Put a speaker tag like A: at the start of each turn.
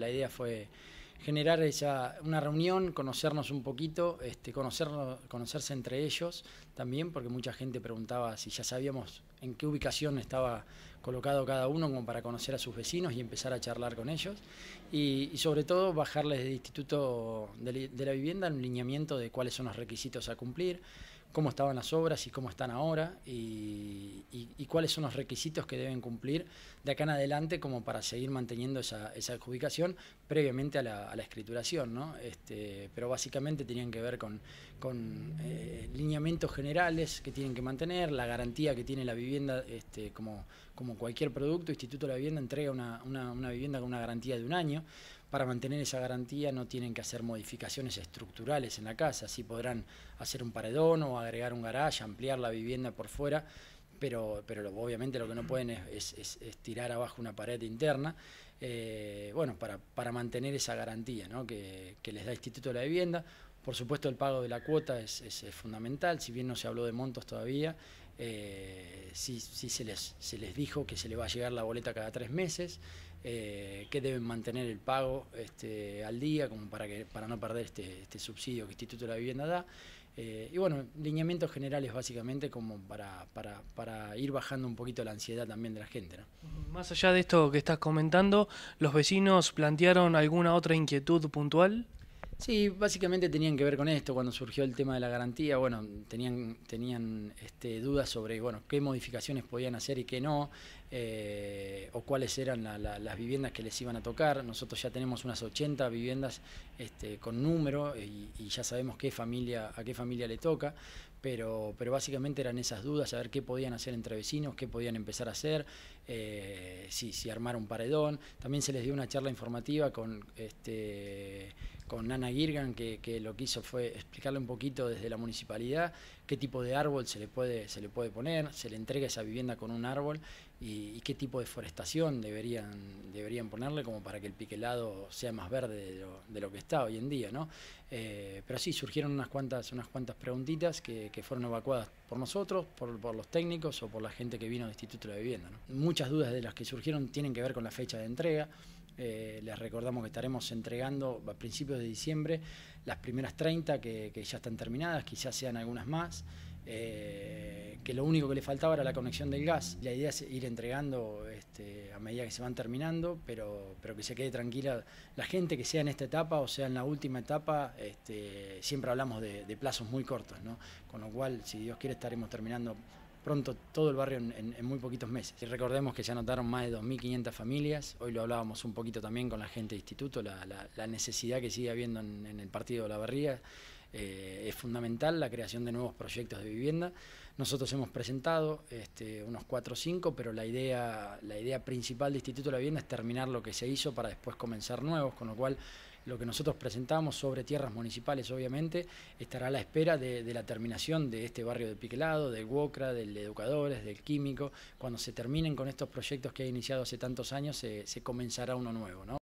A: La idea fue generar una reunión, conocernos un poquito, este, conocerse entre ellos también, porque mucha gente preguntaba si ya sabíamos en qué ubicación estaba colocado cada uno como para conocer a sus vecinos y empezar a charlar con ellos. Y, sobre todo bajarles del Instituto de, la Vivienda un lineamiento de cuáles son los requisitos a cumplir, cómo estaban las obras y cómo están ahora y, cuáles son los requisitos que deben cumplir de acá en adelante como para seguir manteniendo esa, adjudicación previamente a la, escrituración, ¿no? Este, pero básicamente tenían que ver con, eh, lineamientos generales que tienen que mantener, la garantía que tiene la vivienda este, como, cualquier producto, Instituto de la Vivienda entrega una vivienda con una garantía de un año, para mantener esa garantía no tienen que hacer modificaciones estructurales en la casa, sí podrán hacer un paredón o agregar un garaje, ampliar la vivienda por fuera, pero, obviamente lo que no pueden es, tirar abajo una pared interna, eh, bueno, para, mantener esa garantía ¿no? que, que les da el Instituto de la Vivienda por supuesto, el pago de la cuota es, fundamental, si bien no se habló de montos todavía, eh, sí, se, les, se, les, dijo que se le va a llegar la boleta cada tres meses, eh, que deben mantener el pago este, al día como para, que, para no perder este, este subsidio que el Instituto de la Vivienda da. Eh, y bueno, lineamientos generales básicamente como para, para, ir bajando un poquito la ansiedad también de la gente. Más allá de esto que estás comentando, ¿los vecinos plantearon alguna otra inquietud puntual? Sí, básicamente tenían que ver con esto, cuando surgió el tema de la garantía, bueno, tenían, tenían este, dudas sobre bueno, qué modificaciones podían hacer y qué no, eh, o cuáles eran las viviendas que les iban a tocar. Nosotros ya tenemos unas 80 viviendas este, con número y, y ya sabemos qué familia, a qué familia le toca pero, pero básicamente eran esas dudas, a ver qué podían hacer entre vecinos, qué podían empezar a hacer, eh, si, armar un paredón. También se les dio una charla informativa con, este, con Girgan, que, lo que hizo fue explicarle un poquito desde la municipalidad qué tipo de árbol se le puede, se le puede poner, se le entrega esa vivienda con un árbol y, qué tipo de forestación deberían, deberían ponerle como para que el piquelado sea más verde de lo, que está hoy en día, ¿no? Eh, pero sí, surgieron unas cuantas, unas cuantas preguntitas que, fueron evacuadas por nosotros, por, los técnicos o por la gente que vino del Instituto de Vivienda. Muchas dudas de las que surgieron tienen que ver con la fecha de entrega. Eh, les recordamos que estaremos entregando a principios de diciembre las primeras 30 que, ya están terminadas, quizás sean algunas más. Eh, que lo único que le faltaba era la conexión del gas. La idea es ir entregando este, a medida que se van terminando, pero, que se quede tranquila la gente, que sea en esta etapa o sea en la última etapa, este, siempre hablamos de, plazos muy cortos, con lo cual, si Dios quiere, estaremos terminando pronto todo el barrio en, muy poquitos meses. Y recordemos que se anotaron más de 2.500 familias, hoy lo hablábamos un poquito también con la gente de instituto, la, necesidad que sigue habiendo en, el partido de la Barriga. Eh, es fundamental la creación de nuevos proyectos de vivienda. Nosotros hemos presentado este, unos cuatro o cinco pero la idea, la idea principal del Instituto de la Vivienda es terminar lo que se hizo para después comenzar nuevos, con lo cual lo que nosotros presentamos sobre tierras municipales, obviamente, estará a la espera de, la terminación de este barrio de Piquelado, del Wocra, del Educadores, del Químico. Cuando se terminen con estos proyectos que ha iniciado hace tantos años, se, se comenzará uno nuevo.